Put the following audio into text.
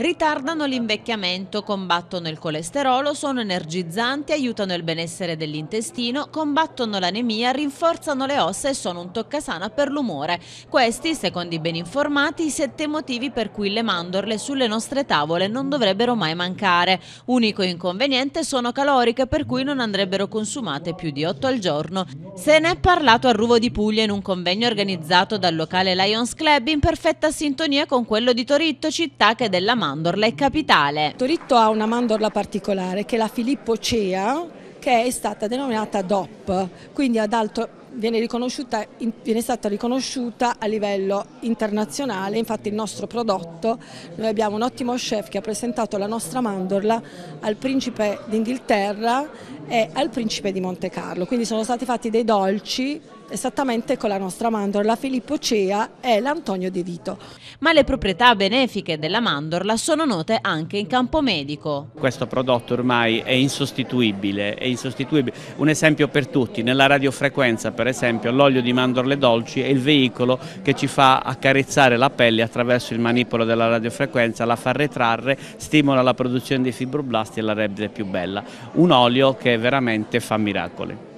Ritardano l'invecchiamento, combattono il colesterolo, sono energizzanti, aiutano il benessere dell'intestino, combattono l'anemia, rinforzano le ossa e sono un toccasana per l'umore. Questi, secondo i ben informati, i sette motivi per cui le mandorle sulle nostre tavole non dovrebbero mai mancare. Unico inconveniente sono caloriche per cui non andrebbero consumate più di 8 al giorno. Se ne è parlato a Ruvo di Puglia in un convegno organizzato dal locale Lions Club in perfetta sintonia con quello di Toritto, città che della mandorla mandorla è capitale. Toritto ha una mandorla particolare che è la Filippocea che è stata denominata DOP, quindi ad alto viene, viene, stata riconosciuta a livello internazionale, infatti il nostro prodotto, noi abbiamo un ottimo chef che ha presentato la nostra mandorla al principe d'Inghilterra e al principe di Monte Carlo, quindi sono stati fatti dei dolci esattamente con la nostra mandorla Filippo Cea e l'Antonio De Vito. Ma le proprietà benefiche della mandorla sono note anche in campo medico. Questo prodotto ormai è insostituibile, è insostituibile. un esempio per tutti, nella radiofrequenza per esempio l'olio di mandorle dolci è il veicolo che ci fa accarezzare la pelle attraverso il manipolo della radiofrequenza, la fa retrarre, stimola la produzione dei fibroblasti e la rende più bella. Un olio che veramente fa miracoli.